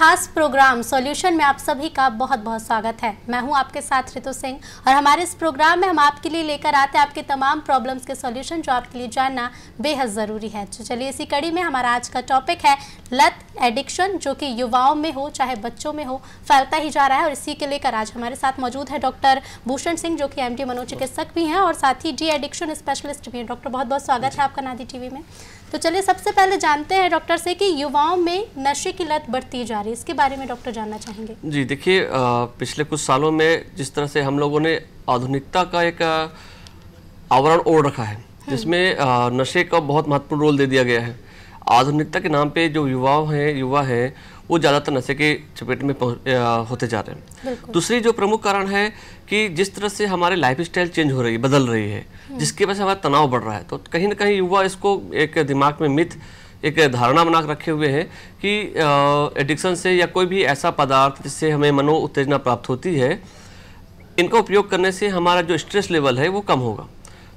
खास programme solution में आप सभी का बहुत बहुत स्वागत है मैं हूं आपके साथ रितु सिंह और हमारे इस प्रोग्राम में हम आपके लिए लेकर आते हैं आपके तमाम प्रॉब्लम्स के सॉल्यूशन जो आपके लिए जानना बेहद ज़रूरी है तो चलिए इसी कड़ी में हमारा आज का टॉपिक है लत एडिक्शन जो कि युवाओं में हो चाहे बच्चों में हो फैलता ही जा रहा है और इसी के लेकर आज हमारे साथ मौजूद है डॉक्टर भूषण सिंह जो कि एम मनोचिकित्सक भी हैं और साथ ही डी एडिक्शन स्पेशलिस्ट भी हैं डॉक्टर बहुत बहुत स्वागत है आपका नादी टी में तो चलिए सबसे पहले जानते हैं डॉक्टर से कि युवाओं में नशे की लत बढ़ती जा रही है इसके बारे में डॉक्टर जानना चाहेंगे जी देखिए पिछले कुछ सालों में जिस तरह से हम लोगों ने आधुनिकता का एक आवरण ओढ़ रखा है हम्म। जिसमें नशे का बहुत महत्वपूर्ण रोल दे दिया गया है आधुनिकता के नाम पे जो युवाओं हैं युवा हैं वो ज़्यादातर नशे के चपेट में होते जा रहे हैं दूसरी जो प्रमुख कारण है कि जिस तरह से हमारे लाइफ स्टाइल चेंज हो रही है बदल रही है हम्म। जिसकी वजह से हमारा तनाव बढ़ रहा है तो कहीं ना कहीं युवा इसको एक दिमाग में मिथ एक धारणा बना रखे हुए हैं कि एडिक्शन से या कोई भी ऐसा पदार्थ जिससे हमें मनो उत्तेजना प्राप्त होती है इनका उपयोग करने से हमारा जो स्ट्रेस लेवल है वो कम होगा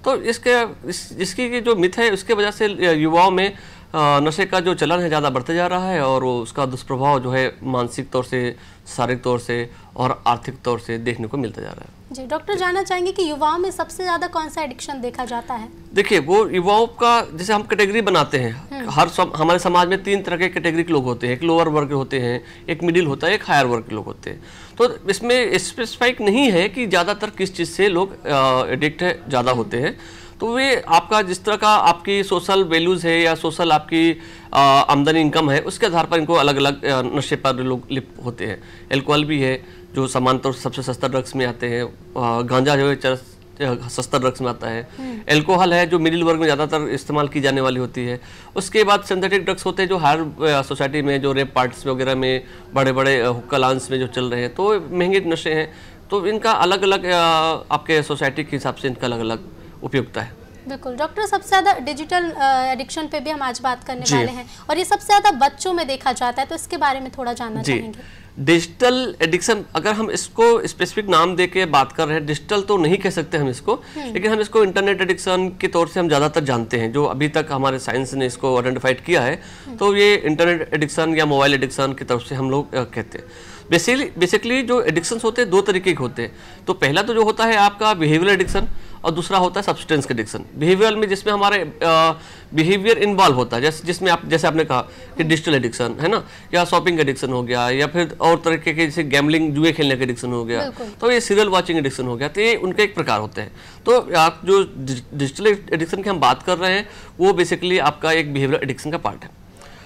तो इसके इस, इसकी जो मिथ है उसके वजह से युवाओं में नशे का जो चलन है ज़्यादा बढ़ते जा रहा है और उसका दुष्प्रभाव जो है मानसिक तौर से शारीरिक तौर से और आर्थिक तौर से देखने को मिलता जा रहा है जी डॉक्टर जानना चाहेंगे कि युवाओं में सबसे ज़्यादा कौन सा एडिक्शन देखा जाता है देखिए वो युवाओं का जैसे हम कैटेगरी बनाते हैं हम्म। हर सम, हमारे समाज में तीन तरह के कैटेगरी के लोग होते हैं एक लोअर वर्ग के होते हैं एक मिडिल होता है एक हायर वर्ग के लोग होते हैं तो इसमें स्पेसिफाइक नहीं है कि ज़्यादातर किस चीज़ से लोग एडिक्ट ज़्यादा होते हैं तो वे आपका जिस तरह का आपकी सोशल वैल्यूज़ है या सोशल आपकी आमदनी इनकम है उसके आधार पर इनको अलग अलग नशे पर लोग लिप्त होते हैं एल्कोहल भी है जो समान तौर सबसे सस्ता ड्रग्स में आते हैं गांजा जो है सस्ता ड्रग्स में आता है एल्कोहल हम्म। है जो मिडिल वर्ग में ज़्यादातर इस्तेमाल की जाने वाली होती है उसके बाद सिंथेटिक ड्रग्स होते हैं जो हायर सोसाइटी में जो रेप पार्ट्स वगैरह में बड़े बड़े हुक्का लांस में जो चल रहे हैं तो महंगे नशे हैं तो इनका अलग अलग आपके सोसाइटी के हिसाब से इनका अलग अलग उपयुक्त है बिल्कुल डॉक्टर सबसे ज़्यादा डिजिटल एडिक्शन पे भी हम आज बात करने वाले हैं और ये सबसे ज़्यादा बच्चों में देखा जाता है तो इसके बारे में थोड़ा जानना चाहेंगे डिजिटल एडिक्शन अगर हम इसको स्पेसिफिक नाम दे के बात कर रहे हैं डिजिटल तो नहीं कह सकते हम इसको हम्म। लेकिन हम इसको इंटरनेट एडिक्शन के तौर से हम ज़्यादातर जानते हैं जो अभी तक हमारे साइंस ने इसको आइडेंटिफाइड किया है हम्म। तो ये इंटरनेट एडिक्शन या मोबाइल एडिक्शन की तरफ से हम लोग कहते हैं बेसिकली बेसिकली जो एडिक्शन होते हैं दो तरीके के होते हैं तो पहला तो जो होता है आपका बिहेवियर एडिक्शन और दूसरा होता है सब्सटेंस के एडिक्शन बिहेवियर में जिसमें हमारे बिहेवियर इन्वॉल्व होता है जैसे जिसमें आप जैसे आपने कहा कि डिजिटल एडिक्शन है ना या शॉपिंग एडिक्शन हो गया या फिर और तरीके के जैसे गैमलिंग जुए खेलने का एडिक्शन हो गया तो ये सीरियल वॉचिंग एडिक्शन हो गया तो ये उनके एक प्रकार होते हैं तो आप जो डिजिटल एडिक्शन की हम बात कर रहे हैं वो बेसिकली आपका एक बिहेवियर एडिक्शन का पार्ट है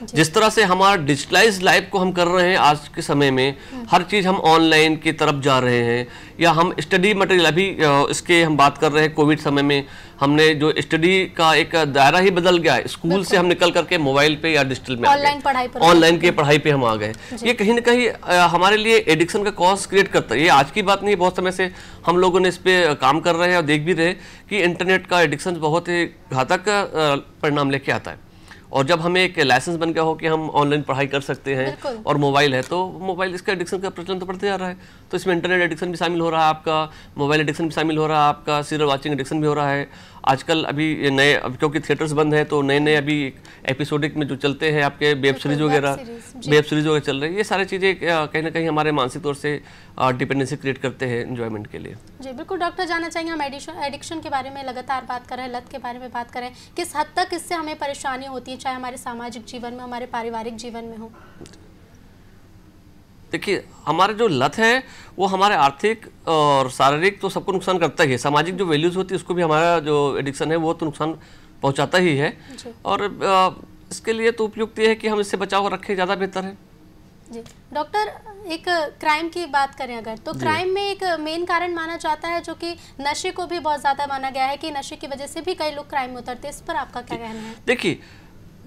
जिस तरह से हमारा डिजिटलाइज लाइफ को हम कर रहे हैं आज के समय में हम्म। हर चीज़ हम ऑनलाइन की तरफ जा रहे हैं या हम स्टडी मटेरियल अभी इसके हम बात कर रहे हैं कोविड समय में हमने जो स्टडी का एक दायरा ही बदल गया है स्कूल से हम निकल करके मोबाइल पे या डिजिटल में ऑनलाइन पढ़ाई पर ऑनलाइन की हम्म। पढ़ाई पे हम आ गए ये कहीं ना कहीं हमारे लिए एडिक्शन का कॉज क्रिएट करता है ये आज की बात नहीं बहुत समय से हम लोगों ने इस पर काम कर रहे हैं और देख भी रहे कि इंटरनेट का एडिक्शन बहुत ही घातक परिणाम लेके आता है और जब हमें एक लाइसेंस बन गया हो कि हम ऑनलाइन पढ़ाई कर सकते हैं और मोबाइल है तो मोबाइल इसका एडिक्शन का प्रचलन तो बढ़ते जा रहा है तो इसमें इंटरनेट एडिक्शन भी शामिल हो रहा है आपका मोबाइल एडिक्शन भी शामिल हो रहा है आपका सीरियल वाचिंग एडिक्शन भी हो रहा है आजकल अभी नए अब क्योंकि थिएटर्स बंद हैं तो नए नए अभी एपिसोडिक में जो चलते हैं आपके वेब सीरीज वगैरह वेब सीरीज वगैरह चल रही है ये सारी चीज़ें कहीं ना कहीं हमारे मानसिक तौर से डिपेंडेंसी क्रिएट करते हैं इन्जॉयमेंट के लिए जी बिल्कुल डॉक्टर जाना चाहेंगे हम एडिक्शन एडिक्शन के बारे में लगातार बात कर रहे हैं लत के बारे में बात करें किस हद तक इससे हमें परेशानी होती है चाहे हमारे सामाजिक जीवन में हमारे पारिवारिक जीवन में हो देखिए हमारे जो लत है वो हमारे आर्थिक और शारीरिक तो सबको नुकसान करता ही है सामाजिक जो वैल्यूज़ होती है उसको भी हमारा जो एडिक्शन है वो तो नुकसान पहुंचाता ही है और इसके लिए तो उपयुक्त ये है कि हम इससे बचाव रखें ज़्यादा बेहतर है जी डॉक्टर एक क्राइम की बात करें अगर तो क्राइम में एक मेन कारण माना जाता है जो कि नशे को भी बहुत ज़्यादा माना गया है कि नशे की वजह से भी कई लोग क्राइम में उतरते हैं इस पर आपका क्या कहना है देखिए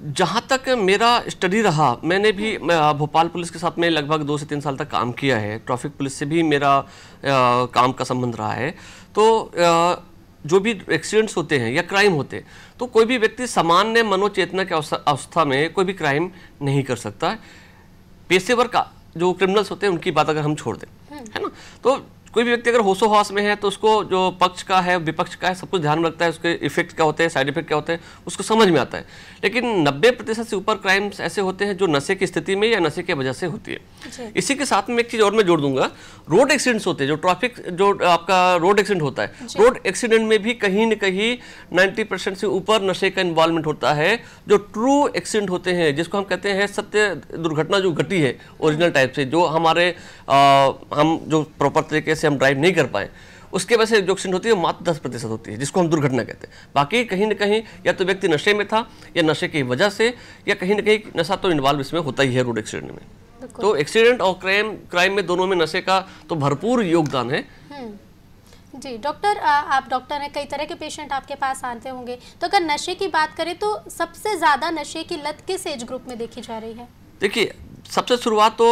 जहाँ तक मेरा स्टडी रहा मैंने भी भोपाल पुलिस के साथ में लगभग दो से तीन साल तक काम किया है ट्रैफिक पुलिस से भी मेरा आ, काम का संबंध रहा है तो आ, जो भी एक्सीडेंट्स होते हैं या क्राइम होते हैं तो कोई भी व्यक्ति सामान्य मनोचेतना के अवस्था में कोई भी क्राइम नहीं कर सकता पेशेवर का जो क्रिमिनल्स होते हैं उनकी बात अगर हम छोड़ दें हम्म। है ना तो कोई भी व्यक्ति अगर होशो हौस में है तो उसको जो पक्ष का है विपक्ष का है सब कुछ ध्यान में रखता है उसके इफेक्ट क्या होते हैं साइड इफेक्ट क्या होते हैं उसको समझ में आता है लेकिन नब्बे प्रतिशत से ऊपर क्राइम्स ऐसे होते हैं जो नशे की स्थिति में या नशे की वजह से होती है इसी के साथ में एक चीज़ और मैं जोड़ दूंगा रोड एक्सीडेंट्स होते हैं जो ट्रैफिक जो आपका रोड एक्सीडेंट होता है रोड एक्सीडेंट में भी कहीं ना कहीं नाइन्टी से ऊपर नशे का इन्वॉल्वमेंट होता है जो ट्रू एक्सीडेंट होते हैं जिसको हम कहते हैं सत्य दुर्घटना जो घटी है ओरिजिनल टाइप से जो हमारे हम जो प्रॉपर तरीके से हम ड्राइव नहीं कर पाए उसके वजह से जो एक्सीडेंट होती है मात्र दस प्रतिशत होती है जिसको हम दुर्घटना कहते हैं बाकी कहीं ना कहीं या तो व्यक्ति नशे में था या नशे की वजह से या कहीं ना कहीं नशा तो इन्वॉल्व इसमें होता ही है रोड एक्सीडेंट में तो एक्सीडेंट और क्राइम क्राइम में दोनों में नशे का तो भरपूर योगदान है हम्म। जी डॉक्टर आप डॉक्टर हैं कई तरह के पेशेंट आपके पास आते होंगे तो अगर नशे की बात करें तो सबसे ज़्यादा नशे की लत किस एज ग्रुप में देखी जा रही है देखिए सबसे शुरुआत तो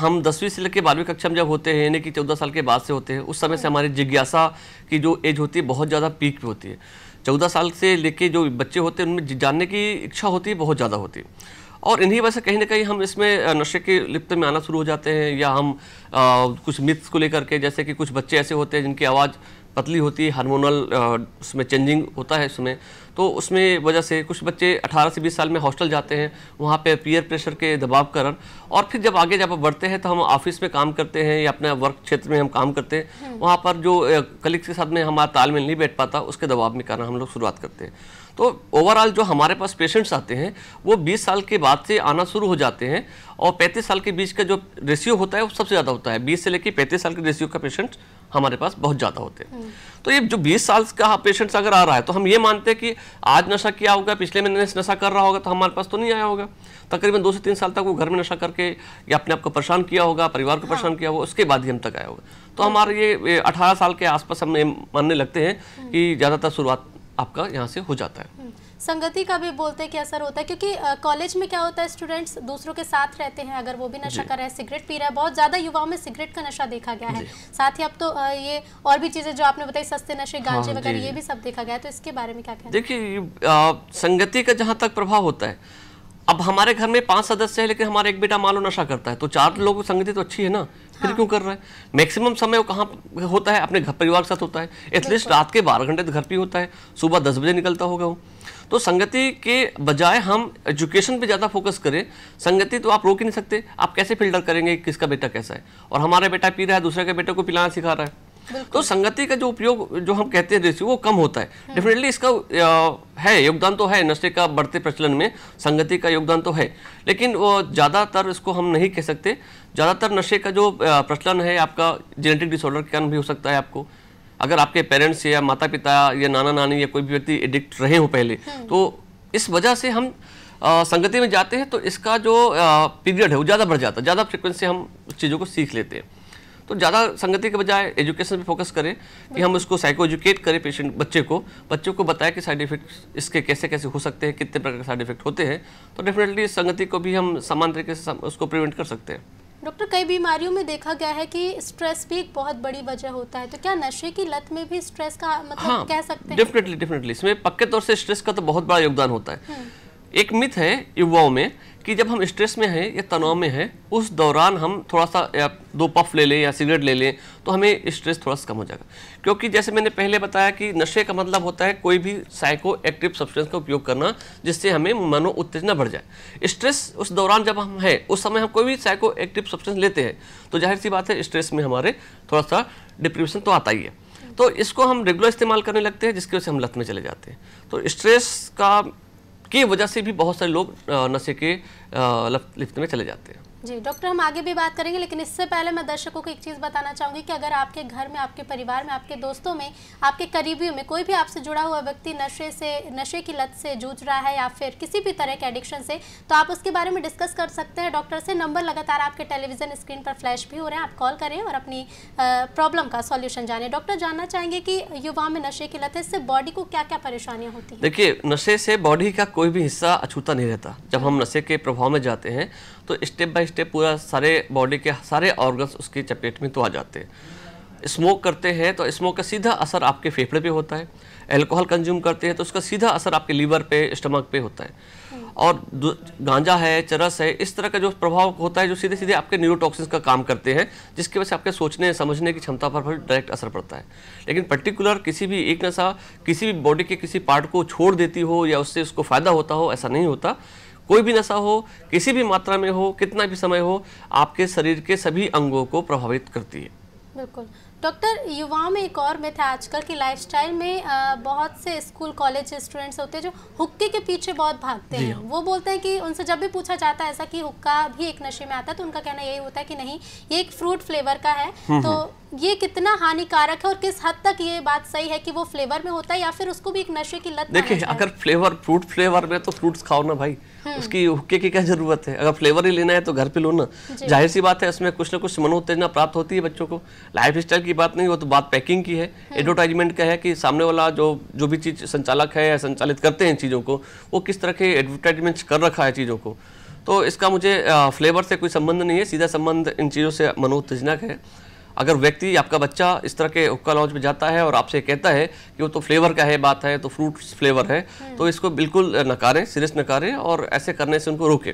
हम दसवीं से लेकर बारहवीं कक्षा में जब होते हैं यानी कि चौदह साल के बाद से होते हैं उस समय से हमारी जिज्ञासा की जो एज होती है बहुत ज़्यादा पीक पे होती है चौदह साल से लेके जो बच्चे होते हैं उनमें जानने की इच्छा होती है बहुत ज़्यादा होती है और इन्हीं वजह से कहीं ना कहीं हम इसमें नशे के लिप्त में आना शुरू हो जाते हैं या हम आ, कुछ मिथ्स को लेकर के जैसे कि कुछ बच्चे ऐसे होते हैं जिनकी आवाज़ पतली होती है हार्मोनल उसमें चेंजिंग होता है उसमें तो उसमें वजह से कुछ बच्चे 18 से 20 साल में हॉस्टल जाते हैं वहाँ पे पीयर प्रेशर के दबाव कारण और फिर जब आगे जब बढ़ते हैं तो हम ऑफिस में काम करते हैं या अपने वर्क क्षेत्र में हम काम करते हैं हम्म। वहाँ पर जो कलीग्स के साथ में हमारा तालमेल नहीं बैठ पाता उसके दबाव में कारण हम लोग शुरुआत करते हैं तो ओवरऑल जो हमारे पास पेशेंट्स आते हैं वो 20 साल के बाद से आना शुरू हो जाते हैं और 35 साल के बीच का जो रेशियो होता है वो सबसे ज़्यादा होता है 20 से लेकर 35 साल के रेशियो का पेशेंट हमारे पास बहुत ज़्यादा होते हैं तो ये जो 20 साल का पेशेंट्स अगर आ रहा है तो हम ये मानते हैं कि आज नशा किया होगा पिछले महीने नशा कर रहा होगा तो हमारे पास तो नहीं आया होगा तकरीबन दो से तीन साल तक वो घर में नशा करके या अपने आप को परेशान किया होगा परिवार को परेशान हाँ। किया होगा उसके बाद ही हम तक आया होगा तो हमारे ये अठारह साल के आसपास हम मानने लगते हैं कि ज़्यादातर शुरुआत आपका यहाँ से हो जाता है संगति का भी बोलते हैं कि असर होता है क्योंकि कॉलेज में क्या होता है स्टूडेंट्स दूसरों के साथ रहते हैं अगर वो भी नशा कर रहे हैं सिगरेट पी रहा है बहुत ज़्यादा युवाओं में सिगरेट का नशा देखा गया है साथ ही अब तो ये और भी चीज़ें जो आपने बताई सस्ते नशे हाँ, गांजे वगैरह ये भी सब देखा गया है तो इसके बारे में क्या कहना देखिए संगति का जहाँ तक प्रभाव होता है अब हमारे घर में पांच सदस्य है लेकिन हमारा एक बेटा मालो नशा करता है तो चार लोगों की संगति तो अच्छी है ना फिर हाँ। क्यों कर रहा है मैक्सिमम समय वो कहाँ होता है अपने घर परिवार के साथ होता है एटलीस्ट रात के बारह घंटे तो घर पर होता है सुबह दस बजे निकलता होगा वो तो संगति के बजाय हम एजुकेशन पे ज़्यादा फोकस करें संगति तो आप रोक ही नहीं सकते आप कैसे फिल्टर करेंगे किसका बेटा कैसा है और हमारा बेटा पी रहा है दूसरे के बेटे को पिलाना सिखा रहा है तो संगति का जो उपयोग जो हम कहते हैं रेशियो वो कम होता है डेफिनेटली हम्म। इसका है योगदान तो है नशे का बढ़ते प्रचलन में संगति का योगदान तो है लेकिन वो ज़्यादातर इसको हम नहीं कह सकते ज़्यादातर नशे का जो प्रचलन है आपका जेनेटिक डिसऑर्डर के कारण भी हो सकता है आपको अगर आपके पेरेंट्स या माता पिता या नाना नानी या कोई भी व्यक्ति एडिक्ट रहे हो पहले हम्म। तो इस वजह से हम संगति में जाते हैं तो इसका जो पीरियड है वो ज़्यादा बढ़ जाता है ज़्यादा फ्रिक्वेंसी हम उस चीज़ों को सीख लेते हैं तो ज़्यादा संगति के बजाय एजुकेशन पे फोकस करें कि हम उसको साइको एजुकेट करें पेशेंट बच्चे को बच्चों को बताएं कि साइड इफेक्ट इसके कैसे कैसे हो सकते हैं कितने प्रकार के साइड इफेक्ट होते हैं तो डेफिनेटली संगति को भी हम समान तरीके से उसको प्रिवेंट कर सकते हैं डॉक्टर कई बीमारियों में देखा गया है कि स्ट्रेस भी एक बहुत बड़ी वजह होता है तो क्या नशे की लत में भी स्ट्रेस का मतलब हाँ, कह सकते हैं डेफिनेटली डेफिनेटली इसमें पक्के तौर से स्ट्रेस का तो बहुत बड़ा योगदान होता है हम्म। एक मिथ है युवाओं में कि जब हम स्ट्रेस में हैं या तनाव में हैं उस दौरान हम थोड़ा सा या दो पफ ले लें या सिगरेट ले लें तो हमें स्ट्रेस थोड़ा सा कम हो जाएगा क्योंकि जैसे मैंने पहले बताया कि नशे का मतलब होता है कोई भी साइको एक्टिव सब्सटेंस का उपयोग करना जिससे हमें मनो उत्तेजना बढ़ जाए स्ट्रेस उस दौरान जब हम हैं उस समय हम कोई भी साइको एक्टिव सब्सटेंस लेते हैं तो जाहिर सी बात है स्ट्रेस में हमारे थोड़ा सा डिप्रेशन तो आता ही है तो इसको हम रेगुलर इस्तेमाल करने लगते हैं जिसकी वजह से हम लत में चले जाते हैं तो स्ट्रेस का की वजह से भी बहुत सारे लोग नशे के लिफ्ट में चले जाते हैं जी डॉक्टर हम आगे भी बात करेंगे लेकिन इससे पहले मैं दर्शकों को एक चीज़ बताना चाहूँगी कि अगर आपके घर में आपके परिवार में आपके दोस्तों में आपके करीबियों में कोई भी आपसे जुड़ा हुआ व्यक्ति नशे से नशे की लत से जूझ रहा है या फिर किसी भी तरह के एडिक्शन से तो आप उसके बारे में डिस्कस कर सकते हैं डॉक्टर से नंबर लगातार आपके टेलीविज़न स्क्रीन पर फ्लैश भी हो रहे हैं आप कॉल करें और अपनी प्रॉब्लम का सॉल्यूशन जाने डॉक्टर जानना चाहेंगे कि युवाओं में नशे की लत है इससे बॉडी को क्या क्या परेशानियाँ होती हैं देखिए नशे से बॉडी का कोई भी हिस्सा अछूता नहीं रहता जब हम नशे के प्रभाव में जाते हैं तो स्टेप बाय स्टेप पूरा सारे बॉडी के सारे ऑर्गन्स उसकी चपेट में तो आ जाते हैं स्मोक करते हैं तो स्मोक का सीधा असर आपके फेफड़े पे होता है अल्कोहल कंज्यूम करते हैं तो उसका सीधा असर आपके लीवर पे स्टमक पे होता है और गांजा है चरस है इस तरह का जो प्रभाव होता है जो सीधे सीधे आपके न्यूरोटॉक्सिन्स का काम करते हैं जिसकी वजह से आपके सोचने समझने की क्षमता पर भी डायरेक्ट असर पड़ता है लेकिन पर्टिकुलर किसी भी एक नशा किसी भी बॉडी के किसी पार्ट को छोड़ देती हो या उससे उसको फ़ायदा होता हो ऐसा नहीं होता कोई भी नशा हो किसी भी मात्रा में हो कितना भी समय हो आपके शरीर के सभी अंगों को प्रभावित करती है बिल्कुल डॉक्टर युवाओं में एक और मिथ है आजकल की लाइफस्टाइल में बहुत से स्कूल कॉलेज स्टूडेंट्स होते हैं जो हुक्के के पीछे बहुत भागते हैं हाँ। वो बोलते हैं कि उनसे जब भी पूछा जाता है ऐसा कि हुक्का भी एक नशे में आता है तो उनका कहना यही होता है कि नहीं ये एक फ्रूट फ्लेवर का है हम्म, तो हम्म। ये कितना हानिकारक है और किस हद तक ये बात सही है कि वो फ्लेवर में होता है या फिर उसको भी एक नशे की लत देखिए अगर फ्लेवर फ्रूट फ्लेवर में तो फ्रूट्स खाओ ना भाई हम्म। उसकी हुक्के की क्या जरूरत है अगर फ्लेवर ही लेना है तो घर पे लो ना जाहिर सी बात है उसमें कुछ ना कुछ मनोत्तेजना प्राप्त होती है बच्चों को लाइफ स्टाइल की बात नहीं हो तो बात पैकिंग की है एडवर्टाइजमेंट हम्म। का है कि सामने वाला जो जो भी चीज़ संचालक है या संचालित करते हैं चीज़ों को वो किस तरह के एडवर्टाइजमेंट कर रखा है चीज़ों को तो इसका मुझे फ्लेवर से कोई संबंध नहीं है सीधा संबंध इन चीज़ों से मनोत्तेजना का है अगर व्यक्ति आपका बच्चा इस तरह के हुक्का लॉन्च में जाता है और आपसे कहता है कि वो तो फ्लेवर का है बात है तो फ्रूट फ्लेवर है तो हम्म। इसको बिल्कुल नकारें सीरियस नकारें और ऐसे करने से उनको रोकें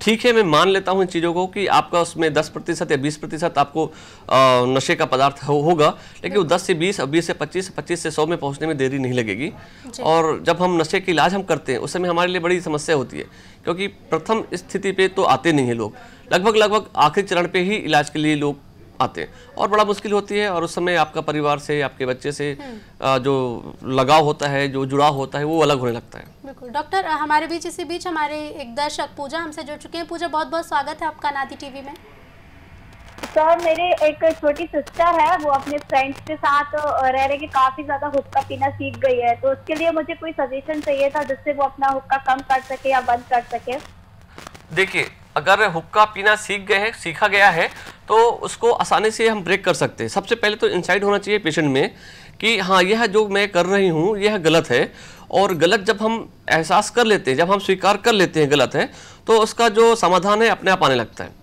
ठीक है मैं मान लेता हूँ इन चीज़ों को कि आपका उसमें 10 प्रतिशत या 20 प्रतिशत आपको नशे का पदार्थ हो, होगा लेकिन वो 10 से 20 और 20 से 25 25 से 100 में पहुँचने में देरी नहीं लगेगी और जब हम नशे की इलाज हम करते हैं उस समय हमारे लिए बड़ी समस्या होती है क्योंकि प्रथम स्थिति पे तो आते नहीं हैं लोग लगभग लगभग आखिरी चरण पर ही इलाज के लिए लोग आते हैं और बड़ा मुश्किल होती है और उस समय आपका परिवार से आपके बच्चे से जो लगाव होता है जो जुड़ाव होता है वो अलग होने लगता है बिल्कुल डॉक्टर हमारे बीच इसी बीच हमारे एक दर्शक पूजा हमसे जुड़ चुके हैं पूजा बहुत बहुत स्वागत है आपका नाती टीवी में सर तो मेरे एक छोटी सिस्टर है वो अपने फ्रेंड्स के साथ रह रहे की काफी ज्यादा हुक्का पीना सीख गई है तो उसके लिए मुझे कोई सजेशन चाहिए था जिससे वो अपना हुक्का कम कर सके या बंद कर सके देखिए अगर हुक्का पीना सीख गए हैं सीखा गया है तो उसको आसानी से हम ब्रेक कर सकते हैं सबसे पहले तो इंसाइड होना चाहिए पेशेंट में कि हाँ यह जो मैं कर रही हूँ यह गलत है और गलत जब हम एहसास कर लेते हैं जब हम स्वीकार कर लेते हैं गलत है तो उसका जो समाधान है अपने आप आने लगता है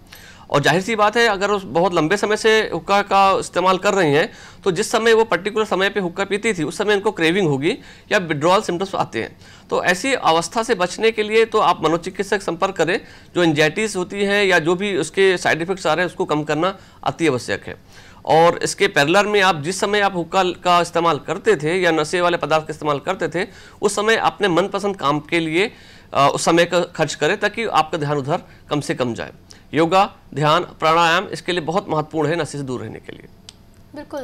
और जाहिर सी बात है अगर उस बहुत लंबे समय से हुक्का का इस्तेमाल कर रही हैं तो जिस समय वो पर्टिकुलर समय पे हुक्का पीती थी उस समय इनको क्रेविंग होगी या विड्रॉल सिम्टम्स आते हैं तो ऐसी अवस्था से बचने के लिए तो आप मनोचिकित्सक संपर्क करें जो एंजाइटीज़ होती हैं या जो भी उसके साइड इफेक्ट्स आ रहे हैं उसको कम करना अति आवश्यक है और इसके पैरलर में आप जिस समय आप हुक्का का इस्तेमाल करते थे या नशे वाले पदार्थ का इस्तेमाल करते थे उस समय अपने मनपसंद काम के लिए उस समय का खर्च करें ताकि आपका ध्यान उधर कम से कम जाए योगा ध्यान प्राणायाम इसके लिए बहुत महत्वपूर्ण है नशे से दूर रहने के लिए बिल्कुल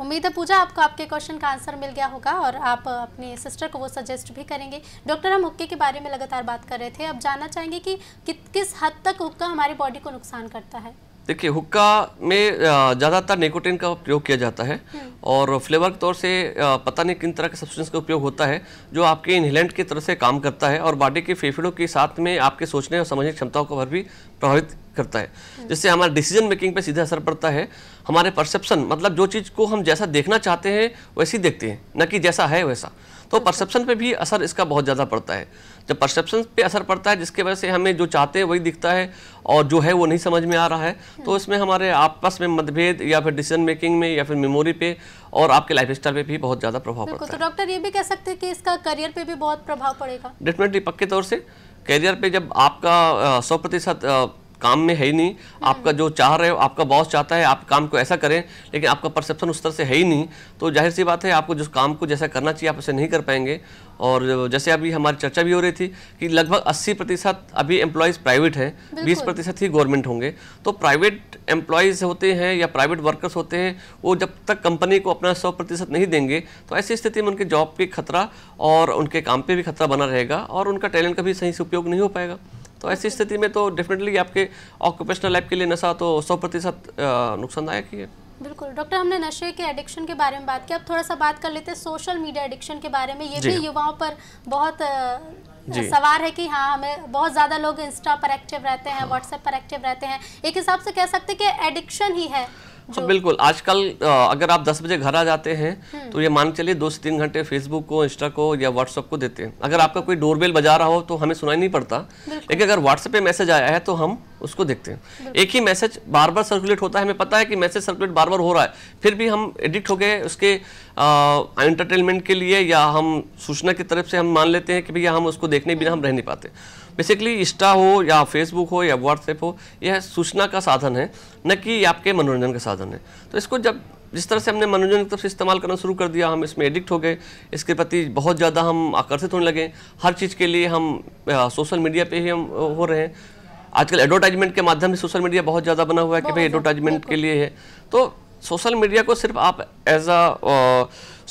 उम्मीद है पूजा आपको आपके क्वेश्चन का आंसर मिल गया होगा और आप अपने सिस्टर को वो सजेस्ट भी करेंगे डॉक्टर हम हुक्के के बारे में लगातार बात कर रहे थे अब जानना चाहेंगे कि, कि किस हद तक हुक्का हमारी बॉडी को नुकसान करता है देखिए हुक्का में ज़्यादातर निकोटीन का प्रयोग किया जाता है हम्म। और फ्लेवर के तौर से पता नहीं किन तरह के सब्सटेंस का उपयोग होता है जो आपके इनहेलेंट की तरह से काम करता है और बॉडी के फेफड़ों के साथ में आपके सोचने और समझने क्षमताओं को भी प्रभावित करता है हम्म। जिससे हमारे डिसीजन मेकिंग पे सीधा असर पड़ता है हमारे परसेप्शन मतलब जो चीज़ को हम जैसा देखना चाहते हैं वैसी देखते हैं न कि जैसा है वैसा तो परसेप्शन अच्छा। पर भी असर इसका बहुत ज़्यादा पड़ता है जब परसेप्शन पे असर पड़ता है जिसके वजह से हमें जो चाहते हैं वही दिखता है और जो है वो नहीं समझ में आ रहा है तो इसमें हमारे आपस में मतभेद या फिर डिसीजन मेकिंग में या फिर मेमोरी पे और आपके लाइफ स्टाइल पर भी बहुत ज़्यादा प्रभाव पड़ता तो है तो डॉक्टर ये भी कह सकते हैं कि इसका करियर पर भी बहुत प्रभाव पड़ेगा डेफिनेटली पक्के तौर से करियर पर जब आपका सौ प्रतिशत काम में है ही नहीं हम्म। आपका जो चाह रहे हो आपका बॉस चाहता है आप काम को ऐसा करें लेकिन आपका परसेप्शन उस तरह से है ही नहीं तो जाहिर सी बात है आपको जिस काम को जैसा करना चाहिए आप उसे नहीं कर पाएंगे और जैसे अभी हमारी चर्चा भी हो रही थी कि लगभग 80 प्रतिशत अभी एम्प्लॉयज़ प्राइवेट हैं 20 प्रतिशत ही गवर्नमेंट होंगे तो प्राइवेट एम्प्लॉयज़ होते हैं या प्राइवेट वर्कर्स होते हैं वो जब तक कंपनी को अपना 100 प्रतिशत नहीं देंगे तो ऐसी स्थिति में उनके जॉब पे खतरा और उनके काम पर भी खतरा बना रहेगा और उनका टैलेंट का भी सही से उपयोग नहीं हो पाएगा तो ऐसी स्थिति में तो डेफिनेटली आपके ऑक्यूपेशनल लाइफ के लिए नशा तो सौ प्रतिशत नुकसानदायक ही है बिल्कुल डॉक्टर हमने नशे के एडिक्शन के बारे में बात की अब थोड़ा सा बात कर लेते हैं सोशल मीडिया एडिक्शन के बारे में ये भी युवाओं पर बहुत सवार है कि हाँ हमें बहुत ज़्यादा लोग इंस्टा पर एक्टिव रहते हैं व्हाट्सएप पर एक्टिव रहते हैं एक हिसाब से कह सकते हैं कि एडिक्शन ही है हाँ बिल्कुल आजकल अगर आप 10 बजे घर आ जाते हैं हम्म। तो ये मान चलिए दो से तीन घंटे फेसबुक को इंस्टा को या व्हाट्सएप को देते हैं अगर आपका कोई डोरबेल बजा रहा हो तो हमें सुनाई नहीं पड़ता लेकिन अगर व्हाट्सएप पे मैसेज आया है तो हम उसको देखते हैं एक ही मैसेज बार बार सर्कुलेट होता है हमें पता है कि मैसेज सर्कुलेट बार बार हो रहा है फिर भी हम एडिक्ट हो गए उसके एंटरटेनमेंट के लिए या हम सूचना की तरफ से हम मान लेते हैं कि भैया हम उसको देखने बिना हम रह नहीं पाते बेसिकली इंस्टा हो या फेसबुक हो या व्हाट्सएप हो यह सूचना का साधन है न कि आपके मनोरंजन का साधन है तो इसको जब जिस तरह से हमने मनोरंजन की तरफ से इस्तेमाल करना शुरू कर दिया हम इसमें एडिक्ट हो गए इसके प्रति बहुत ज़्यादा हम आकर्षित होने लगे हर चीज़ के लिए हम सोशल मीडिया पे ही हम हो रहे हैं आजकल एडवर्टाइजमेंट के माध्यम से सोशल मीडिया बहुत ज़्यादा बना हुआ है कि भाई एडवर्टाइजमेंट के लिए है तो सोशल मीडिया को सिर्फ आप एज अ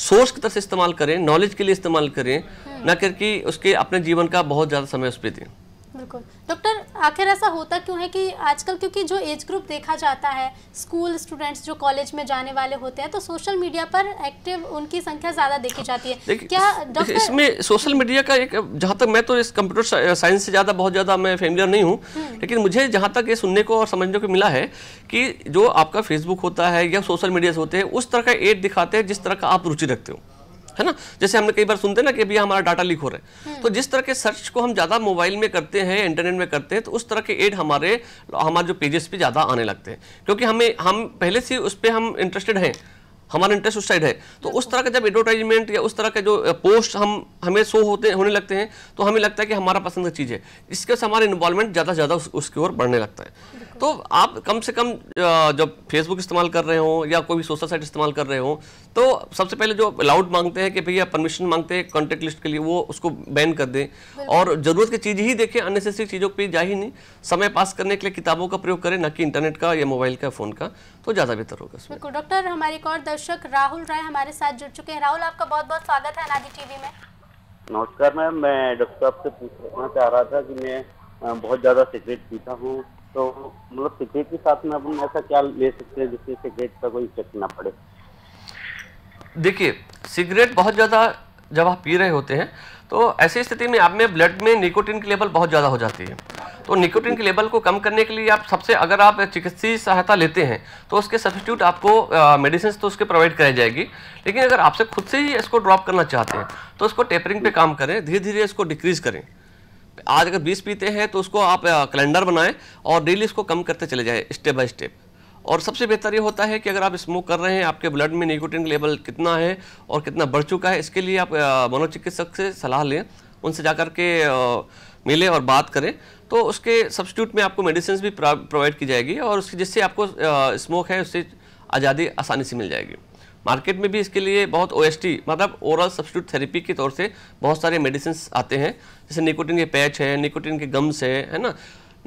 सोर्स की तरह से इस्तेमाल करें नॉलेज के लिए इस्तेमाल करें हम्म। ना करके उसके अपने जीवन का बहुत ज़्यादा समय उस पर दें बिल्कुल डॉक्टर आखिर ऐसा होता क्यों है कि आजकल क्योंकि जो एज ग्रुप देखा जाता है स्कूल स्टूडेंट्स जो कॉलेज में जाने वाले होते हैं तो सोशल मीडिया पर एक्टिव उनकी संख्या ज़्यादा देखी जाती है क्या डॉक्टर इसमें सोशल मीडिया का एक जहाँ तक मैं तो इस कंप्यूटर साइंस से ज़्यादा बहुत ज़्यादा मैं फेमिलियर नहीं हूँ हम्म। लेकिन मुझे जहाँ तक ये सुनने को और समझने को मिला है कि जो आपका फेसबुक होता है या सोशल मीडिया होते हैं उस तरह का एड दिखाते हैं जिस तरह का आप रुचि रखते हो है ना जैसे हमने कई बार सुनते ना कि भैया हमारा डाटा लीक हो रहा है हम्म। तो जिस तरह के सर्च को हम ज़्यादा मोबाइल में करते हैं इंटरनेट में करते हैं तो उस तरह के एड हमारे हमारे जो पेजेस पे ज़्यादा आने लगते हैं क्योंकि हमें हम पहले से उस पर हम इंटरेस्टेड हैं हमारा इंटरेस्ट उस साइड है तो उस तरह का जब एडवर्टाइजमेंट या उस तरह के जो पोस्ट हम हमें शो होते होने लगते हैं तो हमें लगता है कि हमारा पसंद चीज़ है इसके से हमारा इन्वॉल्वमेंट ज़्यादा से ज़्यादा उस, उसकी ओर बढ़ने लगता है तो आप कम से कम जब फेसबुक इस्तेमाल कर रहे हो या कोई भी सोशल साइट इस्तेमाल कर रहे हो तो सबसे पहले जो अलाउड मांगते हैं कि भैया परमिशन मांगते हैं कॉन्टेक्ट लिस्ट के लिए वो उसको बैन कर दें और ज़रूरत की चीज़ ही देखें अननेसेसरी चीज़ों पर जा ही नहीं समय पास करने के लिए किताबों का प्रयोग करें ना कि इंटरनेट का या मोबाइल का फ़ोन का तो ज़्यादा बेहतर होगा बिल्कुल डॉक्टर हमारे एक और दर्शक राहुल राय हमारे साथ जुड़ चुके हैं राहुल आपका बहुत बहुत स्वागत है अनादी टीवी में नमस्कार मैम मैं डॉक्टर साहब से पूछना चाह रहा था कि मैं बहुत ज़्यादा सिगरेट पीता हूँ तो मतलब पिछले के साथ में अपन ऐसा क्या ले सकते हैं जिससे सिगरेट का कोई इफेक्ट ना पड़े देखिए सिगरेट बहुत ज़्यादा जब आप पी रहे होते हैं तो ऐसी स्थिति में आप में ब्लड में निकोटिन की लेवल बहुत ज़्यादा हो जाती है तो निकोटिन की लेवल को कम करने के लिए आप सबसे अगर आप चिकित्सीय सहायता लेते हैं तो उसके सब्सिट्यूट आपको मेडिसिन तो उसके प्रोवाइड कराई जाएगी लेकिन अगर आपसे खुद से ही इसको ड्रॉप करना चाहते हैं तो उसको टेपरिंग पे काम करें धीरे धीरे इसको डिक्रीज़ करें आज अगर बीस पीते हैं तो उसको आप कैलेंडर बनाएं और डेली इसको कम करते चले जाएं स्टेप बाय स्टेप और सबसे बेहतर ये होता है कि अगर आप स्मोक कर रहे हैं आपके ब्लड में निकोटिन लेवल कितना है और कितना बढ़ चुका है इसके लिए आप मनोचिकित्सक से सलाह लें उनसे जा कर के मिलें और बात करें तो उसके सब्सिट्यूट में आपको मेडिसिन भी प्रोवाइड की जाएगी और उसकी जिससे आपको स्मोक है उससे आज़ादी आसानी से मिल जाएगी मार्केट में भी इसके लिए बहुत ओ मतलब ओरल सब्सिट्यूट थेरेपी के तौर से बहुत सारे मेडिसिन आते हैं जैसे निकोटिन के पैच है निकोटिन के गम्स है है ना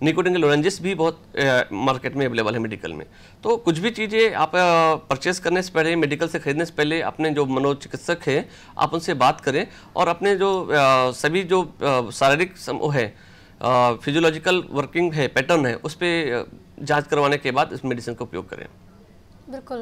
निकोटिन के लोरेंजेस भी बहुत मार्केट में अवेलेबल है मेडिकल में तो कुछ भी चीज़ें आप परचेस करने से पहले मेडिकल से खरीदने से पहले अपने जो मनोचिकित्सक है आप उनसे बात करें और अपने जो आ, सभी जो शारीरिक है फिजियोलॉजिकल वर्किंग है पैटर्न है उस पर जाँच करवाने के बाद इस मेडिसिन का उपयोग करें बिल्कुल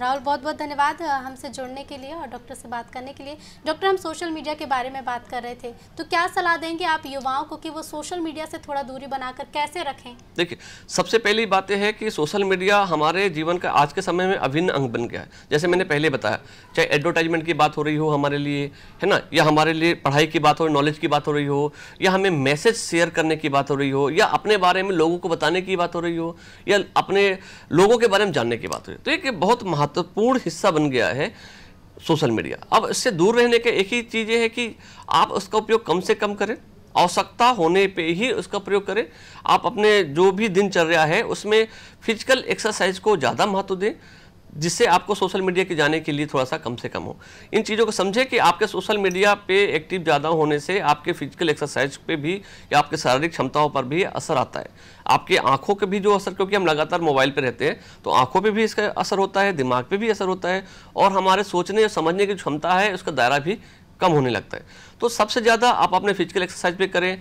राहुल बहुत बहुत धन्यवाद हमसे जुड़ने के लिए और डॉक्टर से बात करने के लिए डॉक्टर हम सोशल मीडिया के बारे में बात कर रहे थे तो क्या सलाह देंगे आप युवाओं को कि वो सोशल मीडिया से थोड़ा दूरी बनाकर कैसे रखें देखिए सबसे पहली बात यह है कि सोशल मीडिया हमारे जीवन का आज के समय में अभिन्न अंग बन गया है जैसे मैंने पहले बताया चाहे एडवर्टाइजमेंट की बात हो रही हो हमारे लिए है ना या हमारे लिए पढ़ाई की बात हो नॉलेज की बात हो रही हो या हमें मैसेज शेयर करने की बात हो रही हो या अपने बारे में लोगों को बताने की बात हो रही हो या अपने लोगों के बारे में जानने की बात बात है तो एक बहुत महत्वपूर्ण हिस्सा बन गया है सोशल मीडिया अब इससे दूर रहने का एक ही चीज़ है कि आप उसका उपयोग कम से कम करें आवश्यकता होने पे ही उसका प्रयोग करें आप अपने जो भी दिनचर्या है उसमें फिजिकल एक्सरसाइज को ज़्यादा महत्व दें जिससे आपको सोशल मीडिया के जाने के लिए थोड़ा सा कम से कम हो इन चीज़ों को समझे कि आपके सोशल मीडिया पे एक्टिव ज़्यादा होने से आपके फिजिकल एक्सरसाइज पे भी या आपके शारीरिक क्षमताओं पर भी असर आता है आपके आंखों के भी जो असर क्योंकि हम लगातार मोबाइल पे रहते हैं तो आंखों पे भी इसका असर होता है दिमाग पर भी असर होता है और हमारे सोचने और समझने की क्षमता है उसका दायरा भी कम होने लगता है तो सबसे ज़्यादा आप अपने फिजिकल एक्सरसाइज पर करें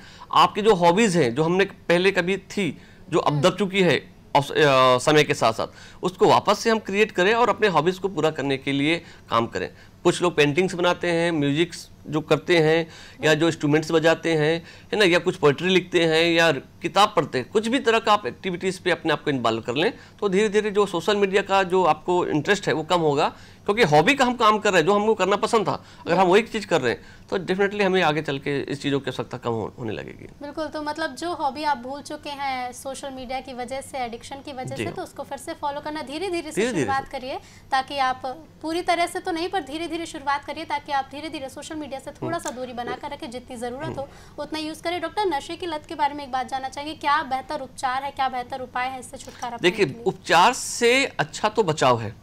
आपकी जो हॉबीज़ हैं जो हमने पहले कभी थी जो अब हम्म। दब चुकी है समय के साथ साथ उसको वापस से हम क्रिएट करें और अपने हॉबीज़ को पूरा करने के लिए काम करें कुछ लोग पेंटिंग्स बनाते हैं म्यूजिक्स जो करते हैं या जो इंस्ट्रूमेंट्स बजाते हैं है ना या कुछ पोइट्री लिखते हैं या किताब पढ़ते हैं कुछ भी तरह का आप एक्टिविटीज़ पे अपने आप को इन्वॉल्व कर लें तो धीरे धीरे जो सोशल मीडिया का जो आपको इंटरेस्ट है वो कम होगा क्योंकि हॉबी का हम काम कर रहे हैं जो हमको करना पसंद था अगर हम वही चीज़ कर रहे हैं तो डेफिनेटली हमें आगे चल के इस चीज़ों की आवश्यकता कम होने लगेगी बिल्कुल तो मतलब जो हॉबी आप भूल चुके हैं सोशल मीडिया की वजह से एडिक्शन की वजह से हाँ। तो उसको फिर से फॉलो करना धीरे धीरे से शुरुआत करिए ताकि आप पूरी तरह से तो नहीं पर धीरे धीरे शुरुआत करिए ताकि आप धीरे धीरे सोशल मीडिया से थोड़ा सा दूरी बनाकर रखें जितनी ज़रूरत हो उतना यूज़ करें डॉक्टर नशे की लत के बारे में एक बात जानना चाहिए क्या बेहतर उपचार है क्या बेहतर उपाय है इससे छुटकारा देखिए उपचार से अच्छा तो बचाव है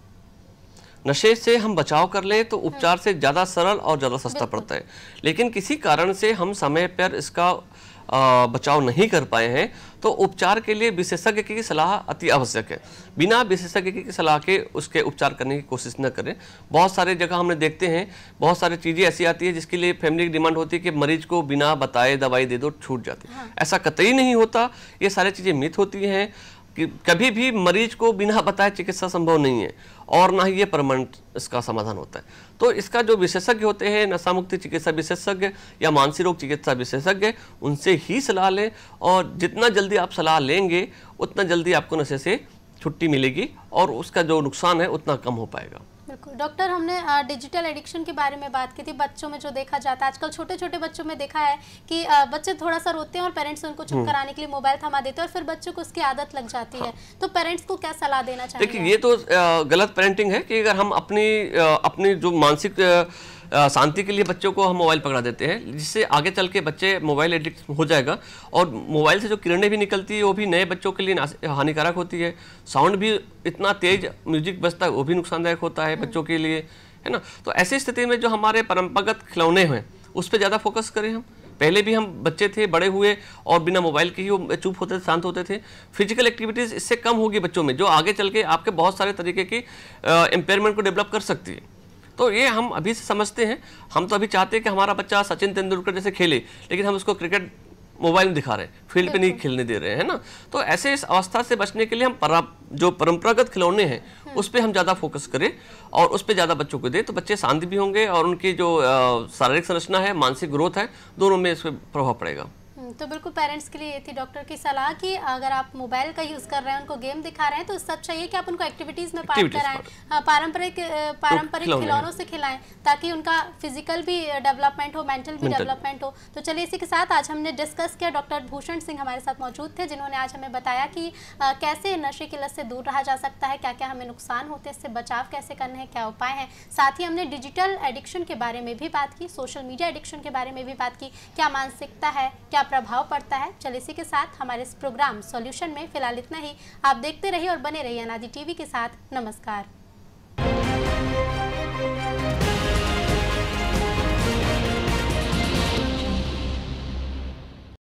नशे से हम बचाव कर लें तो हाँ। उपचार से ज़्यादा सरल और ज़्यादा सस्ता पड़ता है लेकिन किसी कारण से हम समय पर इसका बचाव नहीं कर पाए हैं तो उपचार के लिए विशेषज्ञ की सलाह अति आवश्यक है बिना विशेषज्ञ की सलाह के उसके उपचार करने की कोशिश न करें बहुत सारे जगह हमने देखते हैं बहुत सारी चीज़ें ऐसी आती है जिसके लिए फैमिली की डिमांड होती है कि मरीज को बिना बताए दवाई दे दो छूट जाती हाँ। ऐसा कतई नहीं होता ये सारी चीज़ें मिथ होती हैं कि कभी भी मरीज को बिना बताए चिकित्सा संभव नहीं है और ना ही ये परमानेंट इसका समाधान होता है तो इसका जो विशेषज्ञ होते हैं नशा मुक्ति चिकित्सा विशेषज्ञ या मानसिक रोग चिकित्सा विशेषज्ञ उनसे ही सलाह लें और जितना जल्दी आप सलाह लेंगे उतना जल्दी आपको नशे से छुट्टी मिलेगी और उसका जो नुकसान है उतना कम हो पाएगा बिल्कुल डॉक्टर हमने डिजिटल एडिक्शन के बारे में बात की थी बच्चों में जो देखा जाता है आजकल छोटे छोटे बच्चों में देखा है कि बच्चे थोड़ा सा रोते हैं और पेरेंट्स उनको चुप हम्म। कराने के लिए मोबाइल थमा देते हैं और फिर बच्चों को उसकी आदत लग जाती हाँ। है तो पेरेंट्स को क्या सलाह देना चाहिए देखिए ये तो गलत पेरेंटिंग है कि अगर हम अपनी अपनी जो मानसिक शांति के लिए बच्चों को हम मोबाइल पकड़ा देते हैं जिससे आगे चल के बच्चे मोबाइल एडिक्ट हो जाएगा और मोबाइल से जो किरणें भी निकलती है वो भी नए बच्चों के लिए हानिकारक होती है साउंड भी इतना तेज म्यूजिक बजता है वो भी नुकसानदायक होता है बच्चों के लिए है ना तो ऐसी स्थिति में जो हमारे परंपरागत खिलौने हैं उस पर ज़्यादा फोकस करें हम पहले भी हम बच्चे थे बड़े हुए और बिना मोबाइल के ही वो चुप होते थे शांत होते थे फिजिकल एक्टिविटीज़ इससे कम होगी बच्चों में जो आगे चल के आपके बहुत सारे तरीके की एम्पेयरमेंट को डेवलप कर सकती है तो ये हम अभी से समझते हैं हम तो अभी चाहते हैं कि हमारा बच्चा सचिन तेंदुलकर जैसे खेले लेकिन हम उसको क्रिकेट मोबाइल में दिखा रहे हैं फील्ड पे नहीं खेलने दे रहे हैं ना तो ऐसे इस अवस्था से बचने के लिए हम परा जो परंपरागत खिलौने हैं हम्म। उस पर हम ज़्यादा फोकस करें और उस पर ज़्यादा बच्चों को दें तो बच्चे शांति भी होंगे और उनकी जो शारीरिक संरचना है मानसिक ग्रोथ है दोनों में इस पर प्रभाव पड़ेगा हम्म, तो बिल्कुल पेरेंट्स के लिए ये थी डॉक्टर की सलाह कि अगर आप मोबाइल का यूज़ कर रहे हैं उनको गेम दिखा रहे हैं तो अच्छा ये कि आप उनको एक्टिविटीज़ में पार्ट कराएं हाँ, पारंपरिक पारंपरिक खिलौनों से खिलाएं ताकि उनका फिजिकल भी डेवलपमेंट हो मेंटल भी डेवलपमेंट हो तो चलिए इसी के साथ आज हमने डिस्कस किया डॉक्टर भूषण सिंह हमारे साथ मौजूद थे जिन्होंने आज हमें बताया कि कैसे नशे की लत से दूर रहा जा सकता है क्या क्या हमें नुकसान होते हैं इससे बचाव कैसे करने हैं क्या उपाय हैं साथ ही हमने डिजिटल एडिक्शन के बारे में भी बात की सोशल मीडिया एडिक्शन के बारे में भी बात की क्या मानसिकता है क्या प्रभाव पड़ता है चल इसी के साथ हमारे इस प्रोग्राम सॉल्यूशन में फिलहाल इतना ही आप देखते रहिए और बने रहिए अनादि टीवी के साथ नमस्कार